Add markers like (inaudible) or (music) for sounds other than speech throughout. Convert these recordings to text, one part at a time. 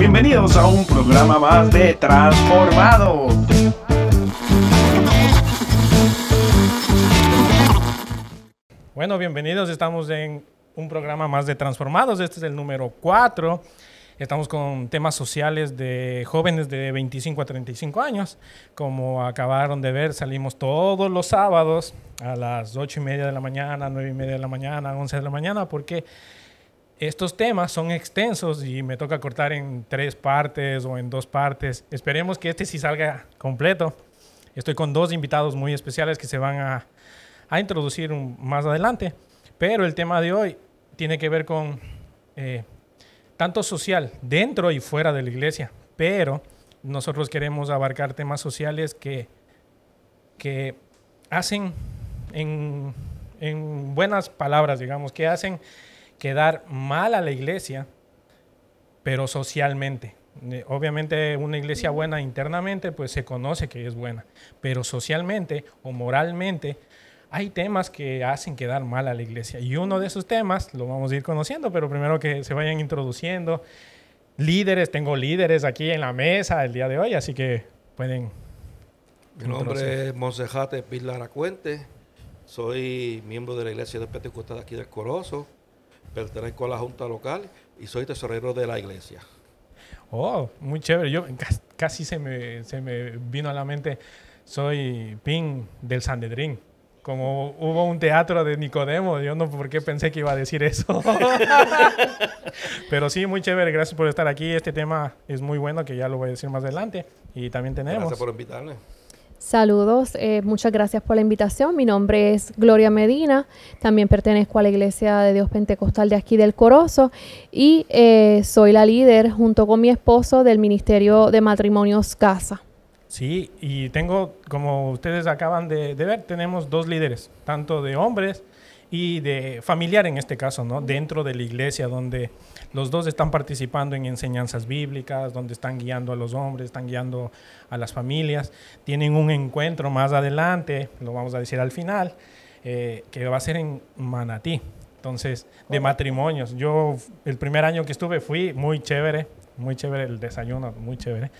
bienvenidos a un programa más de Transformados. Bueno, bienvenidos, estamos en un programa más de Transformados, este es el número 4. Estamos con temas sociales de jóvenes de 25 a 35 años. Como acabaron de ver, salimos todos los sábados a las 8 y media de la mañana, 9 y media de la mañana, 11 de la mañana, porque estos temas son extensos y me toca cortar en tres partes o en dos partes. Esperemos que este sí salga completo. Estoy con dos invitados muy especiales que se van a, introducir más adelante. Pero el tema de hoy tiene que ver con eh, tanto social dentro y fuera de la iglesia. Pero nosotros queremos abarcar temas sociales que, que hacen en, en buenas palabras, digamos, que hacen quedar mal a la iglesia, pero socialmente. Eh, obviamente una iglesia buena internamente, pues se conoce que es buena, pero socialmente o moralmente hay temas que hacen quedar mal a la iglesia. Y uno de esos temas lo vamos a ir conociendo, pero primero que se vayan introduciendo. Líderes, tengo líderes aquí en la mesa el día de hoy, así que pueden... Mi nombre es Monsejate Pilar Acuente, soy miembro de la iglesia de Pentecostal aquí del Corozo pertenezco a la Junta Local y soy tesorero de la iglesia. Oh, muy chévere. Yo casi se me, se me vino a la mente, soy pin del Sandedrín. Como hubo un teatro de Nicodemo, yo no por qué pensé que iba a decir eso. (laughs) Pero sí, muy chévere, gracias por estar aquí. Este tema es muy bueno, que ya lo voy a decir más adelante. Y también tenemos. Gracias por invitarme. Saludos, eh, muchas gracias por la invitación. Mi nombre es Gloria Medina, también pertenezco a la Iglesia de Dios Pentecostal de aquí del Corozo y eh, soy la líder junto con mi esposo del Ministerio de Matrimonios Casa. Sí, y tengo, como ustedes acaban de, ver, tenemos dos líderes, tanto de hombres y de familiar en este caso, ¿no? Dentro de la iglesia donde los dos están participando en enseñanzas bíblicas, donde están guiando a los hombres, están guiando a las familias. Tienen un encuentro más adelante, lo vamos a decir al final, eh, que va a ser en Manatí. Entonces, de matrimonios. Yo el primer año que estuve fui muy chévere, muy chévere el desayuno, muy chévere.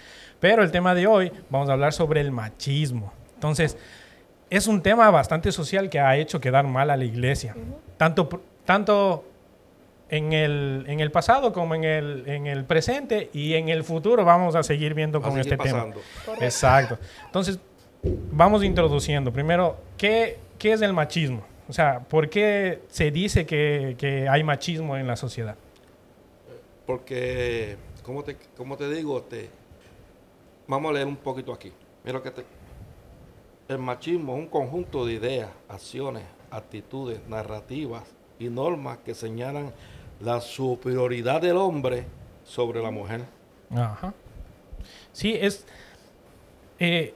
Pero el tema de hoy vamos a hablar sobre el machismo. Entonces, es un tema bastante social que ha hecho quedar mal a la iglesia. Tanto tanto en el, en el pasado como en el, en el presente y en el futuro vamos a seguir viendo con este tema. Exacto. Entonces, vamos introduciendo. Primero, ¿qué, ¿qué, es el machismo? O sea, ¿por qué se dice que, que hay machismo en la sociedad? Porque, como te, como te digo, te, este, vamos a leer un poquito aquí. Mira que el machismo es un conjunto de ideas, acciones, actitudes, narrativas y normas que señalan la superioridad del hombre sobre la mujer. Ajá. Sí, es... Eh,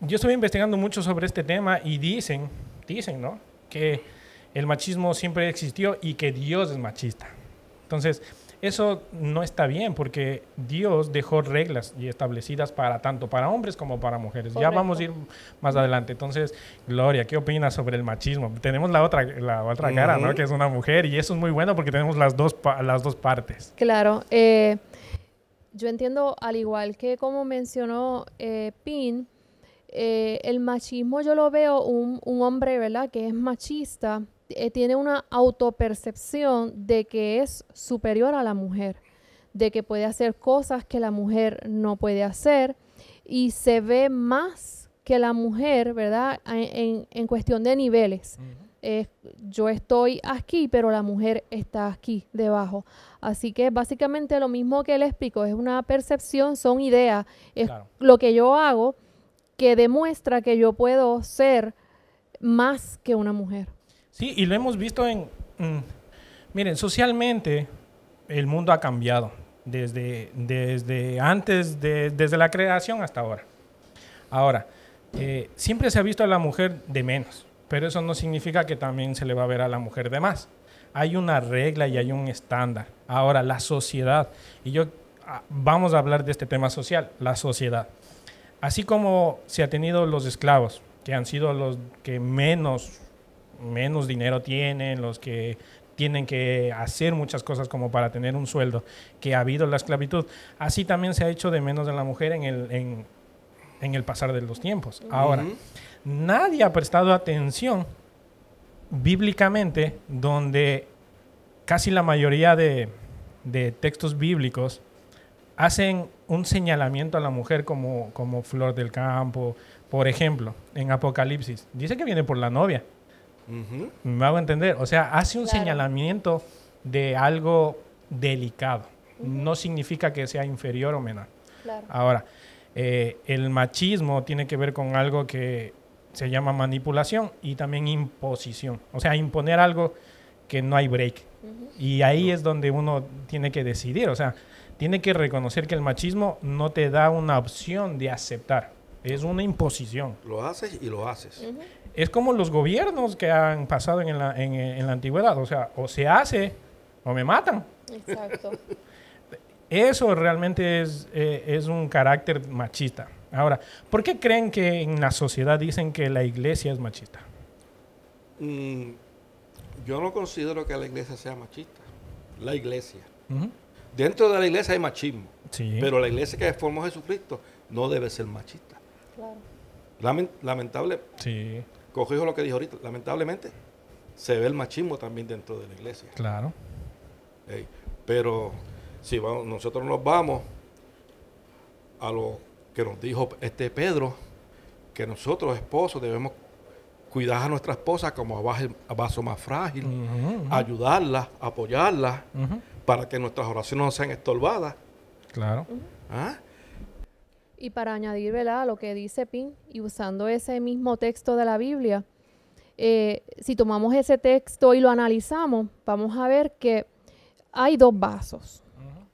yo estoy investigando mucho sobre este tema y dicen, dicen, ¿no? Que el machismo siempre existió y que Dios es machista. Entonces, eso no está bien porque Dios dejó reglas y establecidas para tanto para hombres como para mujeres. Ya vamos a ir más adelante. Entonces, Gloria, ¿qué opinas sobre el machismo? Tenemos la otra, la otra cara, ¿no? Que es una mujer y eso es muy bueno porque tenemos las dos, las dos partes. Claro. Eh, yo entiendo, al igual que como mencionó eh, Pin, eh, el machismo yo lo veo un, un hombre, ¿verdad? Que es machista eh, tiene una autopercepción de que es superior a la mujer, de que puede hacer cosas que la mujer no puede hacer y se ve más que la mujer, ¿verdad? En, cuestión de niveles. yo estoy aquí, pero la mujer está aquí, debajo. Así que básicamente lo mismo que le explico, es una percepción, son ideas, es lo que yo hago que demuestra que yo puedo ser más que una mujer. Sí, y lo hemos visto en... Mm, miren, socialmente el mundo ha cambiado desde, desde antes, de, desde la creación hasta ahora. Ahora, eh, siempre se ha visto a la mujer de menos, pero eso no significa que también se le va a ver a la mujer de más. Hay una regla y hay un estándar. Ahora, la sociedad, y yo ah, vamos a hablar de este tema social, la sociedad. Así como se ha tenido los esclavos, que han sido los que menos menos dinero tienen, los que tienen que hacer muchas cosas como para tener un sueldo, que ha habido la esclavitud. Así también se ha hecho de menos de la mujer en el, en, el pasar de los tiempos. Ahora, nadie ha prestado atención bíblicamente donde casi la mayoría de, de textos bíblicos hacen un señalamiento a la mujer como, como flor del campo. Por ejemplo, en Apocalipsis, dice que viene por la novia. Me hago entender. O sea, hace un señalamiento de algo delicado. No significa que sea inferior o menor. Claro. Ahora, eh, el machismo tiene que ver con algo que se llama manipulación y también imposición. O sea, imponer algo que no hay break. Y ahí es donde uno tiene que decidir. O sea, tiene que reconocer que el machismo no te da una opción de aceptar. Es una imposición. Lo haces y lo haces es como los gobiernos que han pasado eh, en la, antigüedad. O sea, o se hace o me matan. Exacto. Eso realmente es, eh, es, un carácter machista. Ahora, ¿por qué creen que en la sociedad dicen que la iglesia es machista? Mm, yo no considero que la iglesia sea machista. La iglesia. Dentro de la iglesia hay machismo. Sí. Pero la iglesia que formó Jesucristo no debe ser machista. Claro. lamentable. Sí cogió lo que dijo ahorita, lamentablemente se ve el machismo también dentro de la iglesia. Claro. pero si vamos, nosotros nos vamos a lo que nos dijo este Pedro, que nosotros esposos debemos cuidar a nuestra esposa como a vaso más frágil, ayudarla, apoyarla, para que nuestras oraciones no sean estorbadas. Claro. ¿Ah? Y para añadir ¿verdad? a lo que dice Pin, y usando ese mismo texto de la Biblia, eh, si tomamos ese texto y lo analizamos, vamos a ver que hay dos vasos.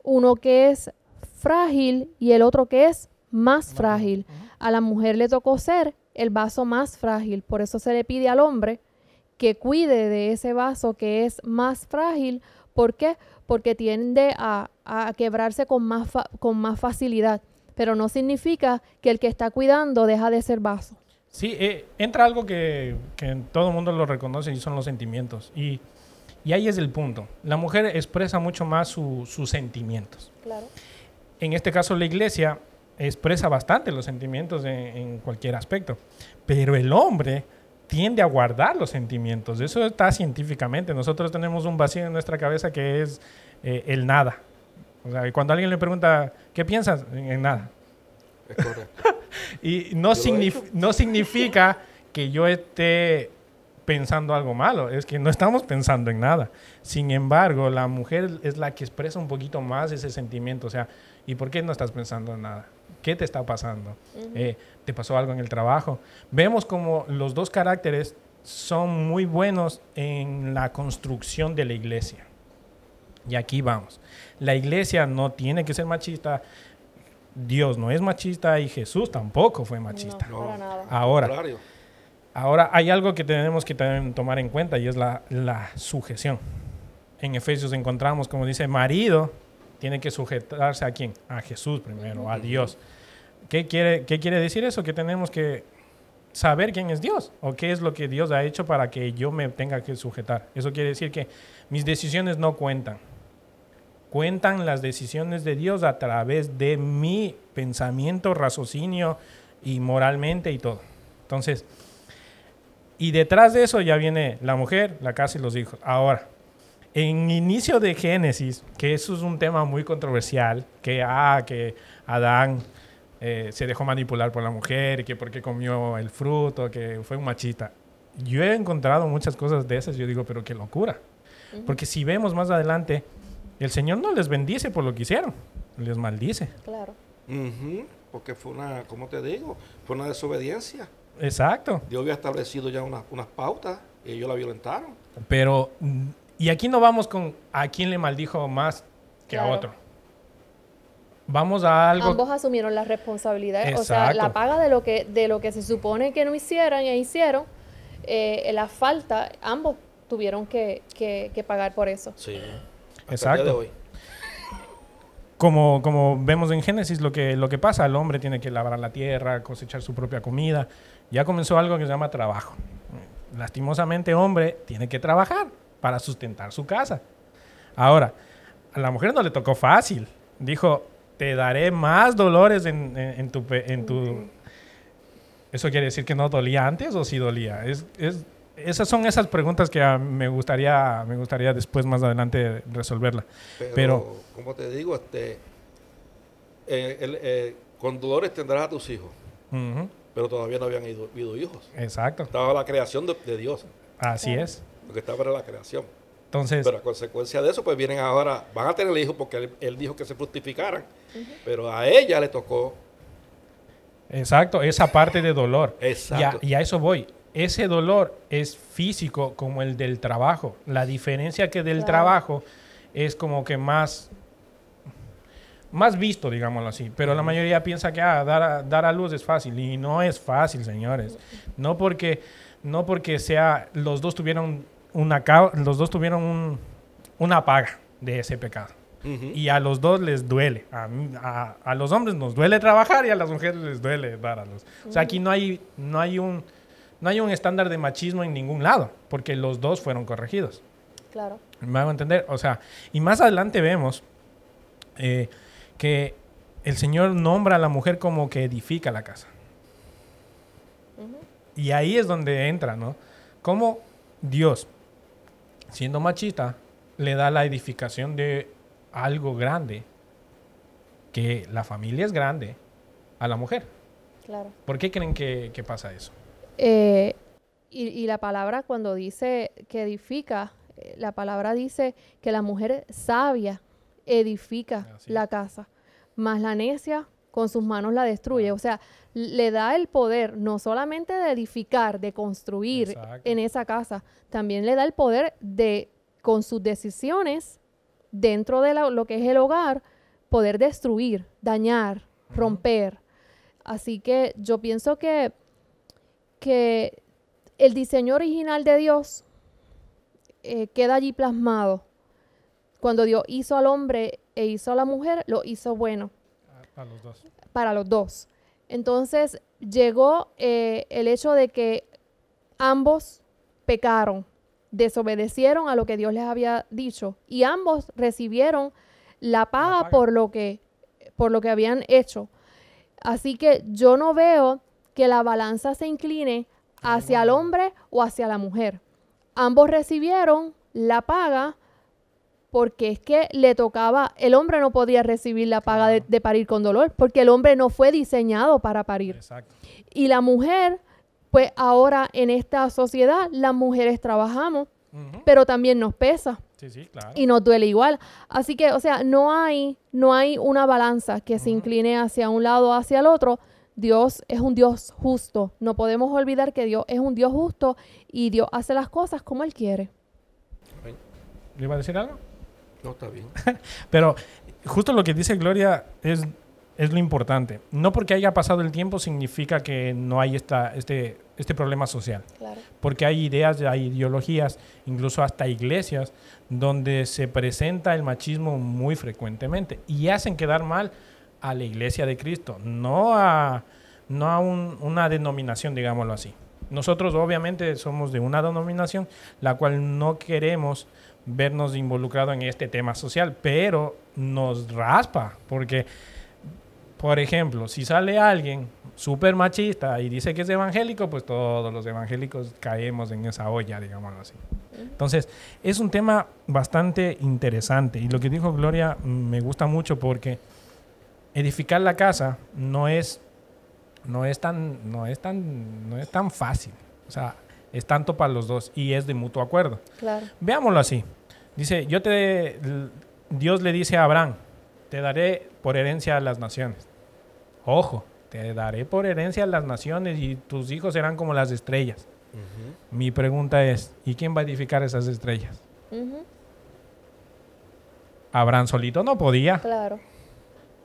Uno que es frágil y el otro que es más frágil. A la mujer le tocó ser el vaso más frágil, por eso se le pide al hombre que cuide de ese vaso que es más frágil. ¿Por qué? Porque tiende a, a quebrarse con más, con más facilidad pero no significa que el que está cuidando deja de ser vaso. Sí, eh, entra algo que, que todo el mundo lo reconoce y son los sentimientos. Y, ahí es el punto. La mujer expresa mucho más sus sentimientos. Claro. En este caso, la iglesia expresa bastante los sentimientos en, cualquier aspecto. Pero el hombre tiende a guardar los sentimientos. Eso está científicamente. Nosotros tenemos un vacío en nuestra cabeza que es eh, el nada. O sea, cuando alguien le pregunta, ¿qué piensas? En, nada. Es correcto. (laughs) y no, no significa que yo esté pensando algo malo, es que no estamos pensando en nada. Sin embargo, la mujer es la que expresa un poquito más ese sentimiento, o sea, ¿y por qué no estás pensando en nada? ¿Qué te está pasando? Eh, ¿Te pasó algo en el trabajo? Vemos como los dos caracteres son muy buenos en la construcción de la iglesia. Y aquí vamos. La iglesia no tiene que ser machista. Dios no es machista y Jesús tampoco fue machista. Ahora, ahora hay algo que tenemos que tomar en cuenta y es la, sujeción. En Efesios encontramos, como dice, marido tiene que sujetarse a quién? A Jesús primero, a Dios. ¿Qué quiere, ¿Qué quiere decir eso? Que tenemos que saber quién es Dios o qué es lo que Dios ha hecho para que yo me tenga que sujetar. Eso quiere decir que mis decisiones no cuentan cuentan las decisiones de Dios a través de mi pensamiento, raciocinio y moralmente y todo. Entonces, y detrás de eso ya viene la mujer, la casa y los hijos. Ahora, en inicio de Génesis, que eso es un tema muy controversial, que, ah, que Adán eh, se dejó manipular por la mujer, que porque comió el fruto, que fue un machista. Yo he encontrado muchas cosas de esas, yo digo, pero qué locura. Porque si vemos más adelante, el Señor no les bendice por lo que hicieron, les maldice. Claro. porque fue una, ¿cómo te digo? Fue una desobediencia. Exacto. Dios había establecido ya unas, pautas y ellos la violentaron. Pero, mm, y aquí no vamos con a quién le maldijo más que a otro. Vamos a algo. Ambos asumieron la responsabilidad, o sea, la paga de lo que de lo que se supone que no hicieron e hicieron, eh, la falta, ambos tuvieron que, que pagar por eso. Sí. Exacto. Como, como, vemos en Génesis, lo que, lo que pasa, el hombre tiene que labrar la tierra, cosechar su propia comida. Ya comenzó algo que se llama trabajo. Lastimosamente, hombre tiene que trabajar para sustentar su casa. Ahora, a la mujer no le tocó fácil. Dijo, te daré más dolores en, en, tu... En tu... ¿Eso quiere decir que no dolía antes o sí dolía? Es, es esas son esas preguntas que me gustaría me gustaría después más adelante resolverla. Pero, como te digo, este eh, eh, con dolores tendrás a tus hijos. Pero todavía no habían habido hijos. Exacto. Estaba la creación de, Dios. Así es. Porque estaba para la creación. Entonces, pero a consecuencia de eso, pues vienen ahora, van a tener hijos porque él, dijo que se fructificaran. Pero a ella le tocó. Exacto, esa parte de dolor. Exacto. y a eso voy ese dolor es físico como el del trabajo. La diferencia que del trabajo es como que más más visto, digámoslo así, pero la mayoría piensa que ah, dar, a, dar a luz es fácil y no es fácil, señores. No porque no porque sea los dos tuvieron una los dos tuvieron una paga de ese pecado. Y a los dos les duele. A, a, los hombres nos duele trabajar y a las mujeres les duele dar a luz. O sea, aquí no hay, no hay un no hay un estándar de machismo en ningún lado, porque los dos fueron corregidos. Claro. Me hago entender. O sea, y más adelante vemos eh, que el Señor nombra a la mujer como que edifica la casa. Y ahí es donde entra, ¿no? Como Dios, siendo machista, le da la edificación de algo grande, que la familia es grande, a la mujer. Claro. ¿Por qué creen que pasa eso? Eh, y, la palabra cuando dice que edifica, eh, la palabra dice que la mujer sabia edifica ah, la casa, más la necia con sus manos la destruye. Ah. O sea, le da el poder no solamente de edificar, de construir en esa casa, también le da el poder de, con sus decisiones, dentro de lo que es el hogar, poder destruir, dañar, romper. Así que yo pienso que que el diseño original de Dios eh, queda allí plasmado. Cuando Dios hizo al hombre e hizo a la mujer, lo hizo bueno. Ah, para los dos. Para los dos. Entonces llegó eh, el hecho de que ambos pecaron, desobedecieron a lo que Dios les había dicho y ambos recibieron la paga, la paga. por lo que por lo que habían hecho. Así que yo no veo que la balanza se incline hacia el hombre o hacia la mujer. Ambos recibieron la paga porque es que le tocaba, el hombre no podía recibir la paga de, parir con dolor, porque el hombre no fue diseñado para parir. Y la mujer, pues ahora en esta sociedad las mujeres trabajamos, pero también nos pesa. Y nos duele igual. Así que, o sea, no hay, no hay una balanza que se incline hacia un lado o hacia el otro, Dios es un Dios justo. No podemos olvidar que Dios es un Dios justo y Dios hace las cosas como Él quiere. ¿Le iba a decir algo? No, está bien. (laughs) Pero justo lo que dice Gloria es, es lo importante. No porque haya pasado el tiempo significa que no hay esta, este, este problema social. Porque hay ideas, hay ideologías, incluso hasta iglesias, donde se presenta el machismo muy frecuentemente y hacen quedar mal a la iglesia de Cristo, no a, no a una denominación, digámoslo así. Nosotros obviamente somos de una denominación la cual no queremos vernos involucrados en este tema social, pero nos raspa, porque, por ejemplo, si sale alguien súper machista y dice que es evangélico, pues todos los evangélicos caemos en esa olla, digámoslo así. Entonces, es un tema bastante interesante y lo que dijo Gloria me gusta mucho porque edificar la casa no es, no es, tan, no es, tan, no es tan fácil. O sea, es tanto para los dos y es de mutuo acuerdo. Veámoslo así. Dice, yo te, Dios le dice a Abraham, te daré por herencia a las naciones. Ojo, te daré por herencia a las naciones y tus hijos serán como las estrellas. Mi pregunta es, ¿y quién va a edificar esas estrellas? Abraham solito no podía. Claro.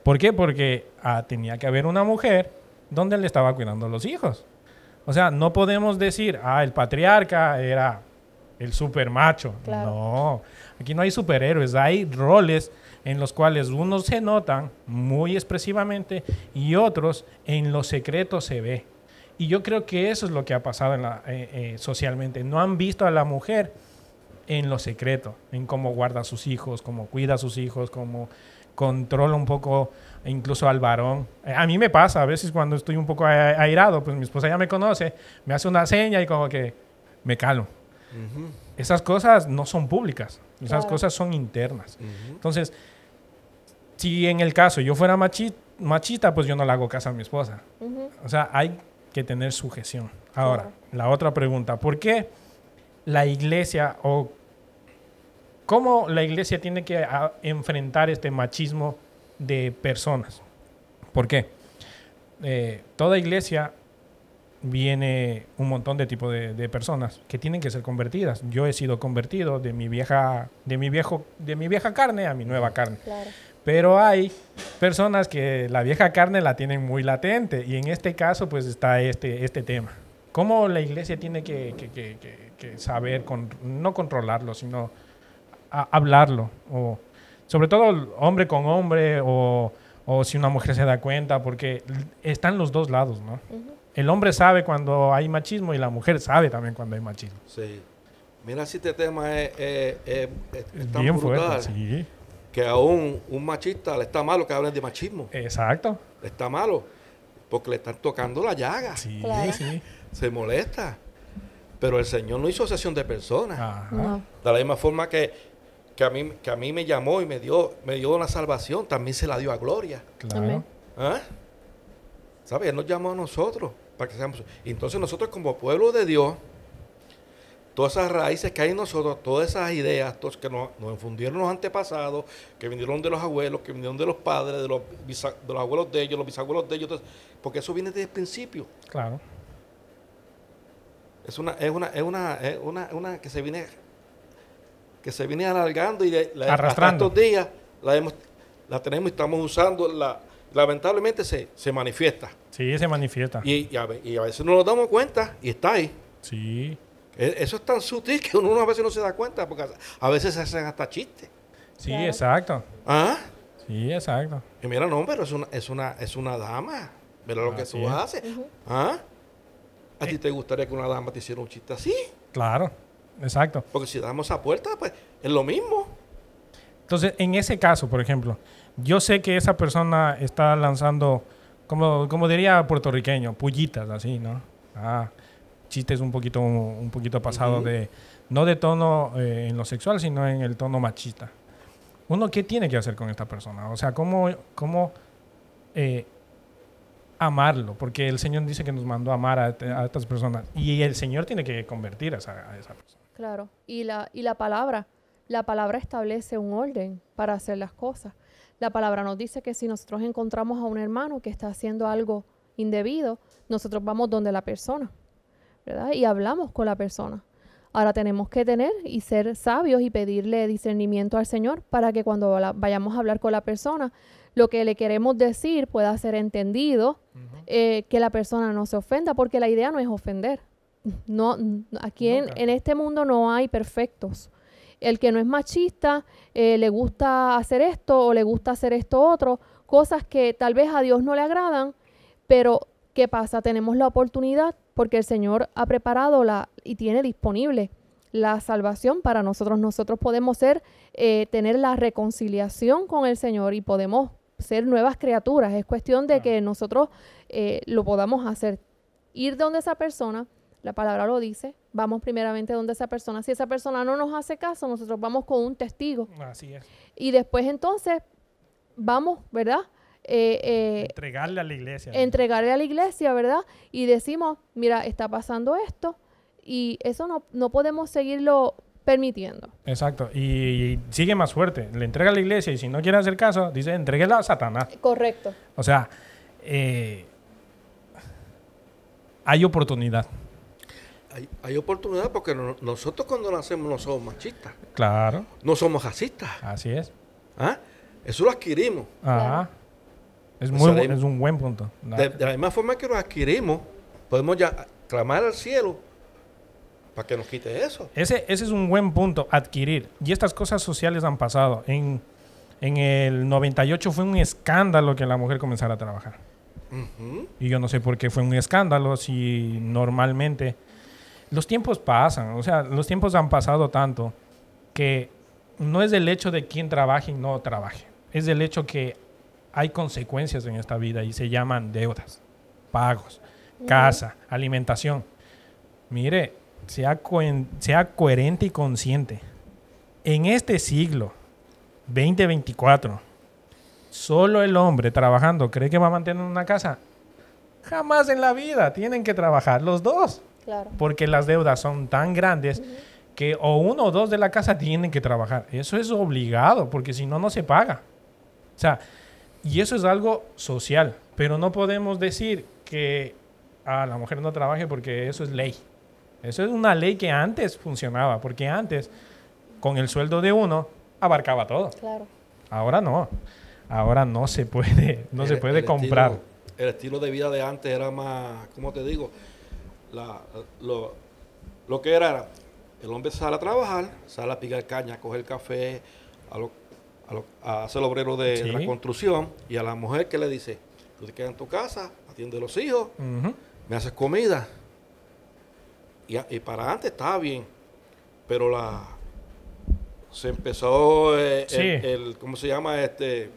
¿Por qué? Porque ah, tenía que haber una mujer donde le estaba cuidando los hijos. O sea, no podemos decir, ah, el patriarca era el supermacho. macho. No, aquí no hay superhéroes, hay roles en los cuales unos se notan muy expresivamente y otros en lo secreto se ve. Y yo creo que eso es lo que ha pasado eh, eh, socialmente. No han visto a la mujer en lo secreto, en cómo guarda a sus hijos, cómo cuida a sus hijos, cómo controlo un poco incluso al varón. Eh, a mí me pasa, a veces cuando estoy un poco airado, pues mi esposa ya me conoce, me hace una seña y como que me calo. Esas cosas no son públicas, esas cosas son internas. Entonces, si en el caso yo fuera machi machita, pues yo no le hago caso a mi esposa. O sea, hay que tener sujeción. Ahora, la otra pregunta, ¿por qué la iglesia o cómo la iglesia tiene que enfrentar este machismo de personas. ¿Por qué? Eh, toda iglesia viene un montón de tipo de, personas que tienen que ser convertidas. Yo he sido convertido de mi vieja, de mi viejo, de mi vieja carne a mi nueva carne. Pero hay personas que la vieja carne la tienen muy latente y en este caso pues está este, este tema. ¿Cómo la iglesia tiene que, que saber, con, no controlarlo, sino hablarlo, o sobre todo hombre con hombre, o, si una mujer se da cuenta, porque están los dos lados, ¿no? El hombre sabe cuando hay machismo y la mujer sabe también cuando hay machismo. Sí. Mira si este tema es, Bien que a un, machista le está malo que hablen de machismo. Exacto. está malo porque le están tocando la llaga. Sí, sí. Se molesta. Pero el Señor no hizo sesión de personas. De la misma forma que que a mí, que a mí me llamó y me dio, me dio una salvación, también se la dio a Gloria. Claro. ¿Ah? ¿Sabes? Él nos llamó a nosotros para que seamos. entonces nosotros como pueblo de Dios, todas esas raíces que hay en nosotros, todas esas ideas todos que nos, infundieron los antepasados, que vinieron de los abuelos, que vinieron de los padres, de los, de abuelos de ellos, los bisabuelos de ellos, porque eso viene desde el principio. Claro. Es una, es una, es una, es una que se viene que se viene alargando y de, la, arrastrando estos días la, la tenemos y estamos usando la lamentablemente se, manifiesta sí se manifiesta y, a, veces no nos damos cuenta y está ahí sí e, eso es tan sutil que uno a veces no se da cuenta porque a veces se hacen hasta chistes sí exacto ah sí exacto y mira no pero es una es una es una dama mira lo que tú haces ah a ti eh. te gustaría que una dama te hiciera un chiste así claro Exacto. Porque si damos a puerta, pues es lo mismo. Entonces, en ese caso, por ejemplo, yo sé que esa persona está lanzando, como, como diría puertorriqueño, pullitas, así, ¿no? Ah, chistes un poquito, un poquito pasado de, no de tono eh, en lo sexual, sino en el tono machista. Uno, ¿qué tiene que hacer con esta persona? O sea, ¿cómo, cómo eh, amarlo? Porque el Señor dice que nos mandó a amar a, estas personas y el Señor tiene que convertir a esa persona. Claro, y la, y la palabra, la palabra establece un orden para hacer las cosas. La palabra nos dice que si nosotros encontramos a un hermano que está haciendo algo indebido, nosotros vamos donde la persona, ¿verdad? Y hablamos con la persona. Ahora tenemos que tener y ser sabios y pedirle discernimiento al Señor para que cuando vayamos a hablar con la persona, lo que le queremos decir pueda ser entendido, eh, que la persona no se ofenda, porque la idea no es ofender no, aquí en, en, este mundo no hay perfectos. El que no es machista eh, le gusta hacer esto o le gusta hacer esto otro, cosas que tal vez a Dios no le agradan, pero ¿qué pasa? Tenemos la oportunidad porque el Señor ha preparado la, y tiene disponible la salvación para nosotros. Nosotros podemos ser, eh, tener la reconciliación con el Señor y podemos ser nuevas criaturas. Es cuestión de que nosotros eh, lo podamos hacer. Ir donde esa persona, la palabra lo dice, vamos primeramente donde esa persona. Si esa persona no nos hace caso, nosotros vamos con un testigo. Así es. Y después entonces vamos, ¿verdad? Eh, eh, entregarle a la iglesia. Entregarle a la iglesia, ¿verdad? Y decimos, mira, está pasando esto y eso no, no podemos seguirlo permitiendo. Exacto. Y, sigue más fuerte. Le entrega a la iglesia y si no quiere hacer caso, dice, entreguela a Satanás. Correcto. O sea, eh, hay oportunidad hay, hay, oportunidad porque nosotros cuando nacemos no somos machistas. Claro. No somos racistas. Así es. ¿Ah? Eso lo adquirimos. Es, pues muy, es un buen punto. De, la misma forma que lo adquirimos, podemos ya clamar al cielo para que nos quite eso. Ese, ese es un buen punto, adquirir. Y estas cosas sociales han pasado. En, en el 98 fue un escándalo que la mujer comenzara a trabajar. Y yo no sé por qué fue un escándalo si normalmente los tiempos pasan, o sea, los tiempos han pasado tanto que no es del hecho de quién trabaje y no trabaje, es del hecho que hay consecuencias en esta vida y se llaman deudas, pagos, casa, alimentación. Mire, sea, sea coherente y consciente. En este siglo 2024, solo el hombre trabajando cree que va a mantener una casa. Jamás en la vida tienen que trabajar los dos. Porque las deudas son tan grandes que o uno o dos de la casa tienen que trabajar. Eso es obligado, porque si no, no se paga. O sea, y eso es algo social, pero no podemos decir que a ah, la mujer no trabaje porque eso es ley. Eso es una ley que antes funcionaba, porque antes con el sueldo de uno abarcaba todo. Claro. Ahora no. Ahora no se puede, no se puede comprar. el estilo de vida de antes era más, ¿cómo te digo? lo, que era, el hombre sale a trabajar, sale a picar caña, a coger café, a, lo, a, ser obrero de, la construcción, y a la mujer que le dice, tú te quedas en tu casa, atiende a los hijos, me haces comida. Y, para antes estaba bien, pero la se empezó eh, el, ¿cómo se llama? Este,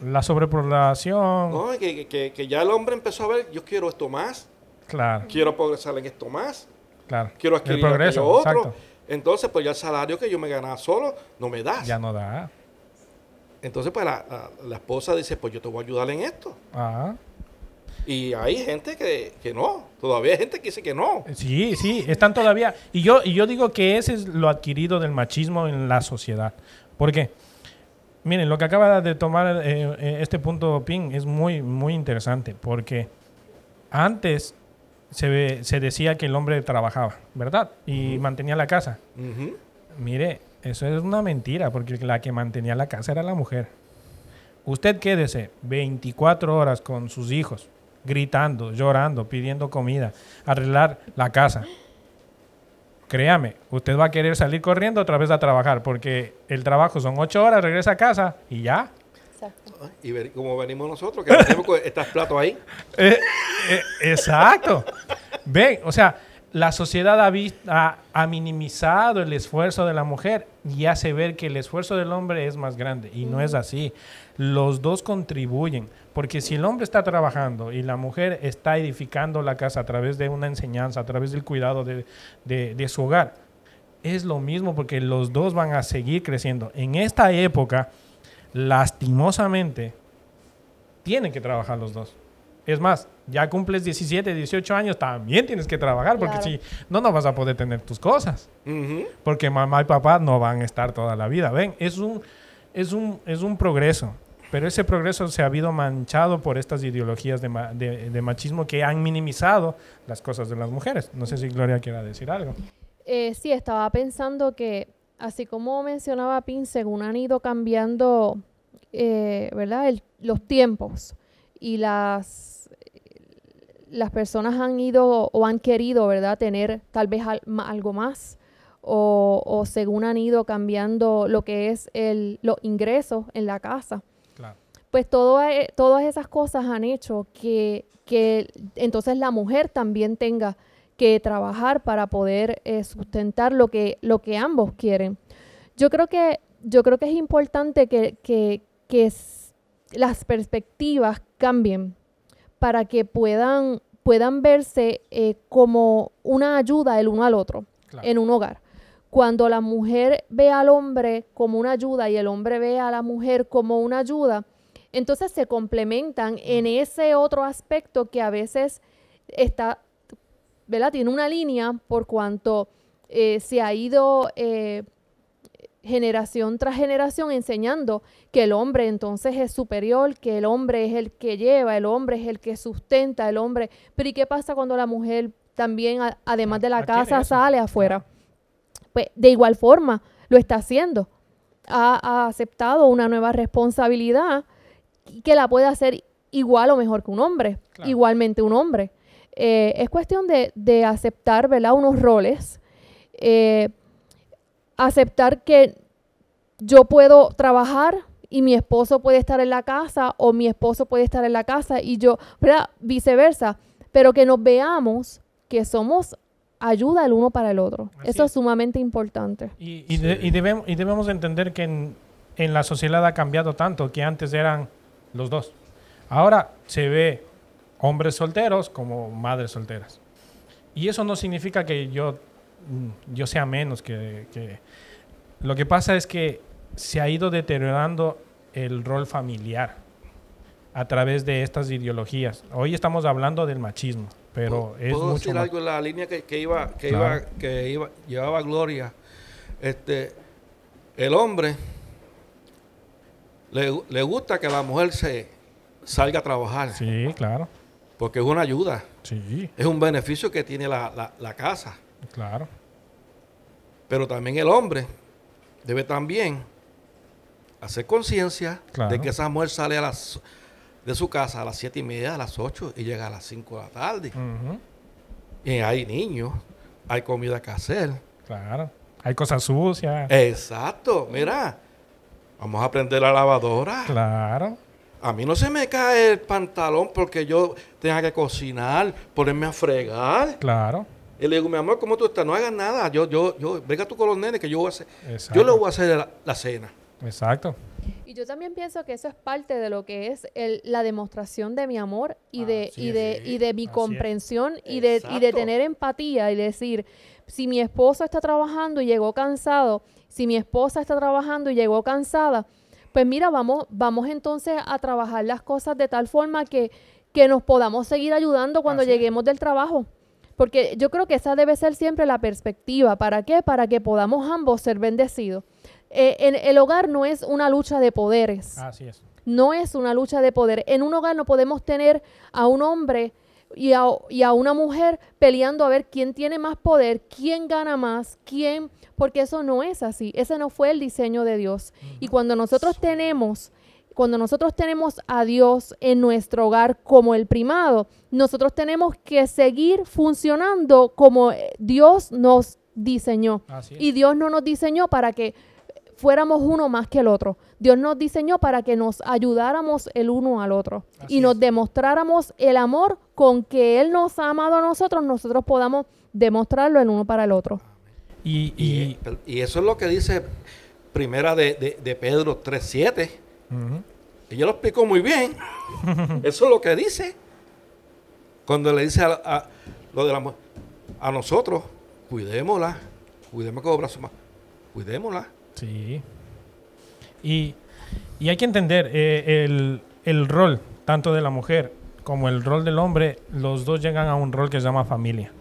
la sobrepoblación. que, que ya el hombre empezó a ver, yo quiero esto más Claro. Quiero progresar en esto más. Claro. Quiero adquirir el otro. Entonces, pues ya el salario que yo me ganaba solo no me da. Ya no da. Entonces, pues la, la, esposa dice, pues yo te voy a ayudar en esto. Ajá. Y hay gente que, no, todavía hay gente que dice que no. Eh, sí, sí, están todavía. Y yo, y yo digo que ese es lo adquirido del machismo en la sociedad. Porque Miren, lo que acaba de tomar eh, eh, este punto Ping es muy, muy interesante, porque antes se, decía que el hombre trabajaba, ¿verdad? Y mantenía la casa. Mire, eso es una mentira, porque la que mantenía la casa era la mujer. Usted quédese 24 horas con sus hijos, gritando, llorando, pidiendo comida, arreglar la casa. Créame, usted va a querer salir corriendo otra vez a trabajar, porque el trabajo son 8 horas, regresa a casa y ya. Ah, y como venimos nosotros, que tenemos estos platos ahí. (laughs) Eh, eh, exacto. Ven, o sea, la sociedad ha, ha, minimizado el esfuerzo de la mujer y hace ver que el esfuerzo del hombre es más grande. Y no es así. Los dos contribuyen. Porque si el hombre está trabajando y la mujer está edificando la casa a través de una enseñanza, a través del cuidado de, de su hogar, es lo mismo porque los dos van a seguir creciendo. En esta época lastimosamente, tienen que trabajar los dos. Es más, ya cumples 17, 18 años, también tienes que trabajar, porque si no, no vas a poder tener tus cosas. Porque mamá y papá no van a estar toda la vida. Ven, es un, es un, es un progreso. Pero ese progreso se ha habido manchado por estas ideologías de, machismo que han minimizado las cosas de las mujeres. No sé si Gloria quiera decir algo. Eh, sí, estaba pensando que así como mencionaba Pin, según han ido cambiando eh, ¿verdad? los tiempos y las, las personas han ido o han querido ¿verdad? tener tal vez algo más o, según han ido cambiando lo que es el, los ingresos en la casa. Pues e, todas esas cosas han hecho que, que entonces la mujer también tenga que trabajar para poder eh, sustentar lo que, lo que ambos quieren. Yo creo que, yo creo que es importante que, las perspectivas cambien para que puedan, puedan verse eh, como una ayuda el uno al otro en un hogar cuando la mujer ve al hombre como una ayuda y el hombre ve a la mujer como una ayuda, entonces se complementan en ese otro aspecto que a veces está tiene una línea por cuanto eh, se ha ido eh, generación tras generación enseñando que el hombre entonces es superior, que el hombre es el que lleva, el hombre es el que sustenta, el hombre. Pero ¿y qué pasa cuando la mujer también, además de la casa, sale afuera? Pues de igual forma lo está haciendo. Ha, aceptado una nueva responsabilidad que la puede hacer igual o mejor que un hombre, igualmente un hombre. Eh, es cuestión de, aceptar, ¿verdad? Unos roles, eh, aceptar que yo puedo trabajar y mi esposo puede estar en la casa o mi esposo puede estar en la casa y yo, ¿verdad? Viceversa, pero que nos veamos que somos ayuda el uno para el otro. Eso es. sumamente importante. Y, debemos, entender que en la sociedad ha cambiado tanto que antes eran los dos. Ahora se ve hombres solteros como madres solteras. Y eso no significa que yo, mm, yo sea menos que, Lo que pasa es que se ha ido deteriorando el rol familiar a través de estas ideologías. Hoy estamos hablando del machismo, pero es decir algo en la línea que, que iba que iba que iba llevaba Gloria. Este el hombre le, le gusta que la mujer se salga a trabajar. Sí, claro. Porque es una ayuda. Sí. Es un beneficio que tiene la, casa. Claro. Pero también el hombre debe también hacer conciencia de que esa mujer sale de su casa a las siete y media, a las ocho, y llega a las cinco de la tarde. Y hay niños, hay comida que hacer. Claro. Hay cosas sucias. Exacto. Mira, vamos a aprender la lavadora. Claro. A mí no se me cae el pantalón porque yo tenga que cocinar, ponerme a fregar. Claro. Y le digo, mi amor, ¿cómo tú estás? No hagas nada. Yo, yo, yo, venga tú con los nenes que yo voy a hacer. Yo le voy a hacer la, cena. Exacto. Y yo también pienso que eso es parte de lo que es la demostración de mi amor y, de, ah, y, de, y de mi comprensión y de, y de tener empatía y decir, si mi esposo está trabajando y llegó cansado, si mi esposa está trabajando y llegó cansada, pues mira, vamos, vamos entonces a trabajar las cosas de tal forma que, que nos podamos seguir ayudando cuando lleguemos del trabajo. Porque yo creo que esa debe ser siempre la perspectiva. ¿Para qué? Para que podamos ambos ser bendecidos. Eh, en, el hogar no es una lucha de poderes. Así es. No es una lucha de poder. En un hogar no podemos tener a un hombre y a, una mujer peleando a ver quién tiene más poder, quién gana más, quién, porque eso no es así, ese no fue el diseño de Dios. Y cuando nosotros tenemos, cuando nosotros tenemos a Dios en nuestro hogar como el primado, nosotros tenemos que seguir funcionando como eh, Dios nos diseñó. Y Dios no nos diseñó para que fuéramos uno más que el otro. Dios nos diseñó para que nos ayudáramos el uno al otro y nos demostráramos el amor con que Él nos ha amado a nosotros, nosotros podamos demostrarlo el uno para el otro. Y, eso es lo que dice primera de, Pedro 3.7. y yo lo explicó muy bien. (laughs) eso es lo que dice. Cuando le dice a, a lo de la, a nosotros, cuidémosla, cuidémosla con brazos más, cuidémosla Sí. Y, y hay que entender eh, el, el rol, tanto de la mujer como el rol del hombre, los dos llegan a un rol que se llama familia.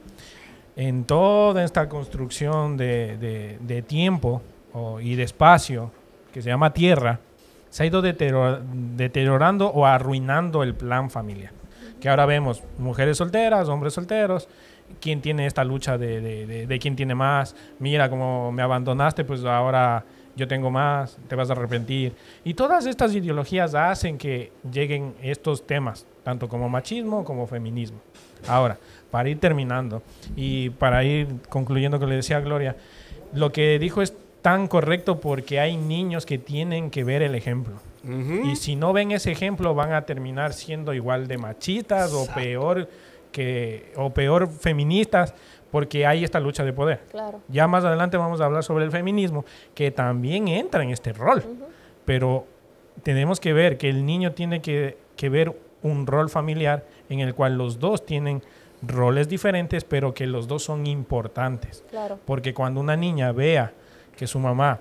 En toda esta construcción de, de, tiempo y de espacio, que se llama tierra, se ha ido deteriorando o arruinando el plan familia. Que ahora vemos mujeres solteras, hombres solteros, quién tiene esta lucha de, de, de, quién tiene más, mira como me abandonaste, pues ahora yo tengo más, te vas a arrepentir. Y todas estas ideologías hacen que lleguen estos temas, tanto como machismo como feminismo. Ahora, para ir terminando y para ir concluyendo que le decía Gloria, lo que dijo es tan correcto porque hay niños que tienen que ver el ejemplo. Y si no ven ese ejemplo van a terminar siendo igual de machitas o peor o peor, feministas, porque hay esta lucha de poder. Ya más adelante vamos a hablar sobre el feminismo, que también entra en este rol, pero tenemos que ver que el niño tiene que, ver un rol familiar en el cual los dos tienen roles diferentes, pero que los dos son importantes. Porque cuando una niña vea que su mamá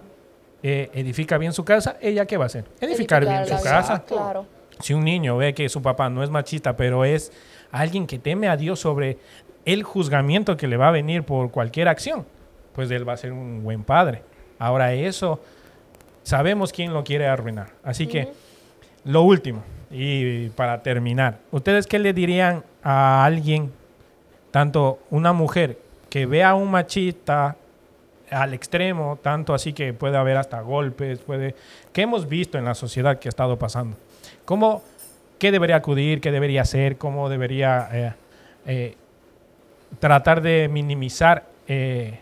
eh, edifica bien su casa, ¿ella qué va a hacer? Edificar, bien su casa. Claro. Si un niño ve que su papá no es machista, pero es alguien que teme a Dios sobre el juzgamiento que le va a venir por cualquier acción, pues él va a ser un buen padre. Ahora eso sabemos quién lo quiere arruinar. Así que lo último y para terminar, ¿ustedes qué le dirían a alguien, tanto una mujer que vea a un machista al extremo, tanto así que puede haber hasta golpes, puede que hemos visto en la sociedad que ha estado pasando? ¿Cómo qué debería acudir, qué debería hacer, cómo debería eh, eh, tratar de minimizar eh,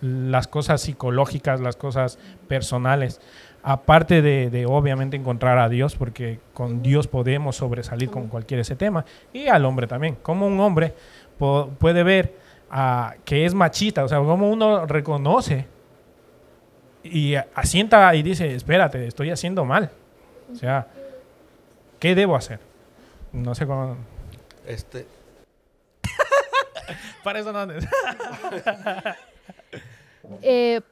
las cosas psicológicas, las cosas personales. Aparte de, obviamente encontrar a Dios, porque con Dios podemos sobresalir con cualquier ese tema, y al hombre también. Como un hombre puede ver que es machista, o sea, cómo uno reconoce y asienta y dice, espérate, estoy haciendo mal. O sea, ¿Qué debo hacer? No sé cómo. Este. (laughs) Para eso no (laughs) eh,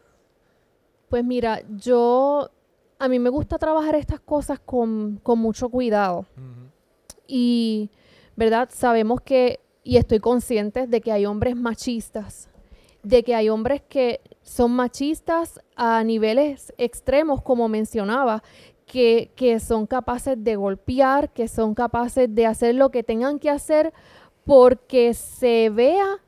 pues mira, yo. A mí me gusta trabajar estas cosas con, mucho cuidado. Y, ¿verdad? Sabemos que. Y estoy consciente de que hay hombres machistas. De que hay hombres que son machistas a niveles extremos, como mencionaba, que, son capaces de golpear, que son capaces de hacer lo que tengan que hacer porque se vea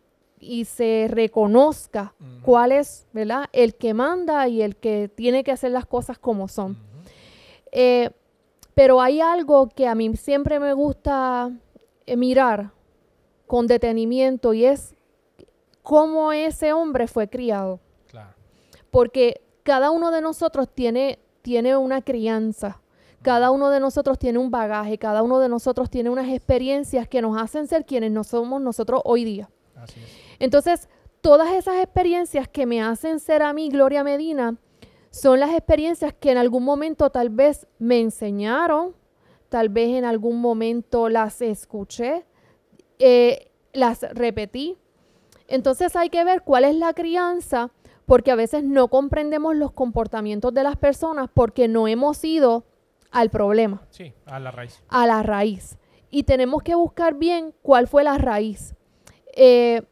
y se reconozca cuál es, ¿verdad? El que manda y el que tiene que hacer las cosas como son. Eh, pero hay algo que a mí siempre me gusta eh, mirar con detenimiento y es cómo ese hombre fue criado. Porque cada uno de nosotros tiene tiene una crianza. Cada uno de nosotros tiene un bagaje, cada uno de nosotros tiene unas experiencias que nos hacen ser quienes no somos nosotros hoy día. Entonces, todas esas experiencias que me hacen ser a mí Gloria Medina son las experiencias que en algún momento tal vez me enseñaron, tal vez en algún momento las escuché, eh, las repetí. Entonces hay que ver cuál es la crianza porque a veces no comprendemos los comportamientos de las personas porque no hemos ido al problema. Sí, a la raíz. A la raíz. Y tenemos que buscar bien cuál fue la raíz. Eh,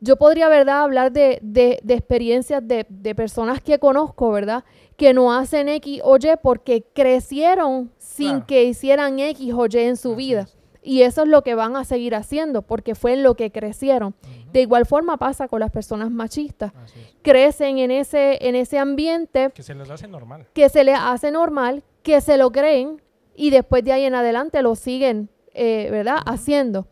yo podría, ¿verdad?, hablar de, experiencias de, personas que conozco, ¿verdad?, que no hacen X o Y porque crecieron sin que hicieran X o Y en su vida. Y eso es lo que van a seguir haciendo, porque fue en lo que crecieron. De igual forma pasa con las personas machistas. Crecen en ese, en ese ambiente. Que se les hace normal. Que se les hace normal, que se lo creen y después de ahí en adelante lo siguen, eh, ¿verdad? Haciendo.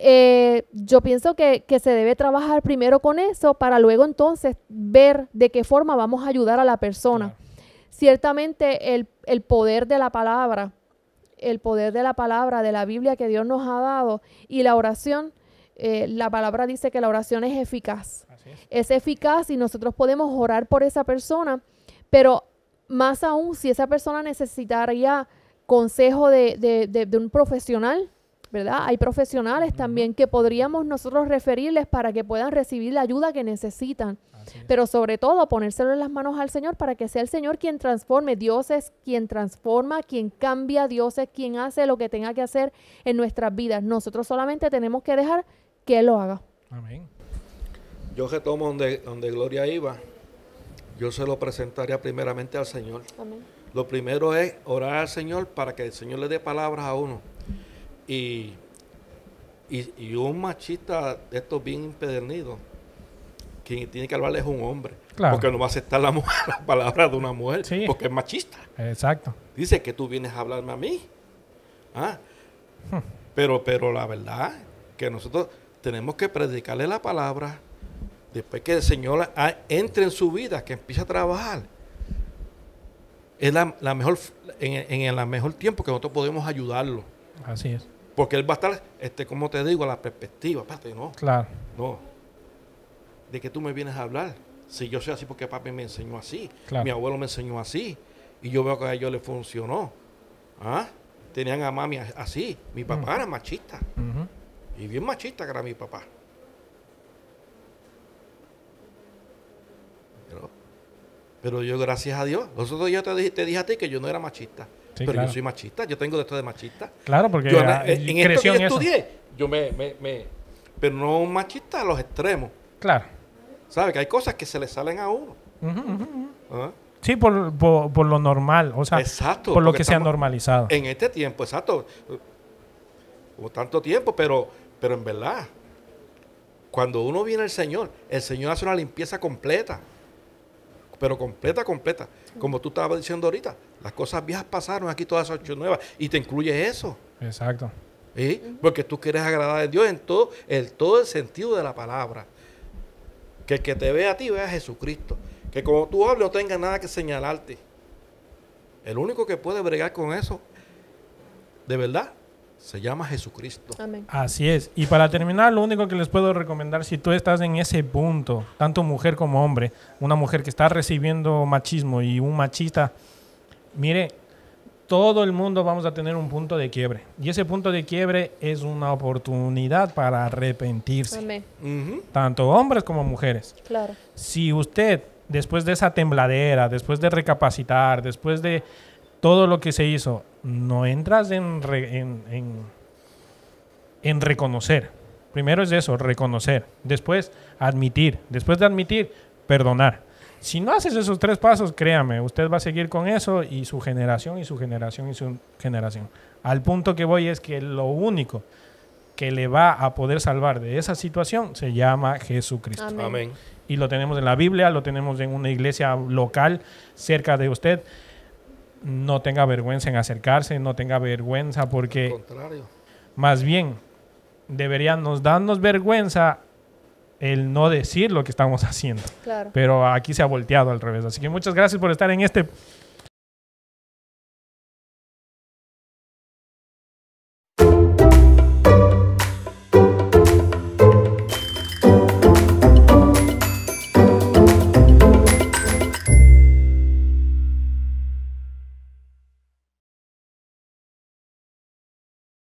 Eh, yo pienso que, se debe trabajar primero con eso para luego entonces ver de qué forma vamos a ayudar a la persona. Ciertamente el, el, poder de la palabra el poder de la palabra, de la Biblia que Dios nos ha dado y la oración. Eh, la palabra dice que la oración es eficaz. Es. eficaz y nosotros podemos orar por esa persona, pero más aún si esa persona necesitaría consejo de, de, de, de, un profesional, ¿verdad? Hay profesionales también que podríamos nosotros referirles para que puedan recibir la ayuda que necesitan. Pero sobre todo ponérselo en las manos al Señor para que sea el Señor quien transforme. Dios es quien transforma, quien cambia, Dios es quien hace lo que tenga que hacer en nuestras vidas. Nosotros solamente tenemos que dejar que Él lo haga. Amén. Yo retomo donde, donde Gloria iba. Yo se lo presentaría primeramente al Señor. Lo primero es orar al Señor para que el Señor le dé palabras a uno y, y, un machista Esto estos bien impedernidos, quien tiene que hablarle es un hombre. Porque no va a aceptar la, (laughs) mujer, palabra de una mujer, porque es machista. Exacto. Dice que tú vienes a hablarme a mí. Ah. Hmm. Pero, pero la verdad que nosotros tenemos que predicarle la palabra después que el Señor ah, entre en su vida, que empiece a trabajar. Es la, mejor, en el mejor tiempo que nosotros podemos ayudarlo. Así es. Porque él va a estar, este, como te digo, a la perspectiva. espérate, no. Claro. No. ¿De que tú me vienes a hablar? Si yo soy así porque papi me enseñó así. Mi abuelo me enseñó así. Y yo veo que a ellos les funcionó. ¿Ah? Tenían a mami así. Mi papá era machista. Y bien machista que era mi papá. Pero, yo, gracias a Dios. Nosotros yo te te dije a ti que yo no era machista pero yo soy machista, yo tengo de esto de machista. Claro, porque yo, en, en esto que estudié, yo me, Pero no un machista a los extremos. Claro. ¿Sabes? Que hay cosas que se le salen a uno. ¿Ah? Sí, por, por, por, lo normal, o sea, exacto, por lo que se ha normalizado. En este tiempo, exacto. Hubo tanto tiempo, pero, pero en verdad, cuando uno viene al Señor, el Señor hace una limpieza completa pero completa, completa. Como tú estabas diciendo ahorita, las cosas viejas pasaron, aquí todas las ocho nuevas. Y te incluye eso. Exacto. Porque tú quieres agradar a Dios en todo, el todo el sentido de la palabra. Que el que te vea a ti vea a Jesucristo. Que como tú hables no tenga nada que señalarte. El único que puede bregar con eso, de verdad, se llama Jesucristo. Amén. Así es. Y para terminar, lo único que les puedo recomendar, si tú estás en ese punto, tanto mujer como hombre, una mujer que está recibiendo machismo y un machista, mire, todo el mundo vamos a tener un punto de quiebre. Y ese punto de quiebre es una oportunidad para arrepentirse. Tanto hombres como mujeres. Claro. Si usted, después de esa tembladera, después de recapacitar, después de todo lo que se hizo, no entras en, reconocer. Primero es eso, reconocer. Después, admitir. Después de admitir, perdonar. Si no haces esos tres pasos, créame, usted va a seguir con eso y su generación y su generación y su generación. Al punto que voy es que lo único que le va a poder salvar de esa situación se llama Jesucristo. Amén. Y lo tenemos en la Biblia, lo tenemos en una iglesia local cerca de usted no tenga vergüenza en acercarse, no tenga vergüenza porque... Al contrario. Más bien, deberíamos darnos vergüenza el no decir lo que estamos (laughs) haciendo. Pero aquí se ha volteado al revés. Así que muchas gracias por estar en este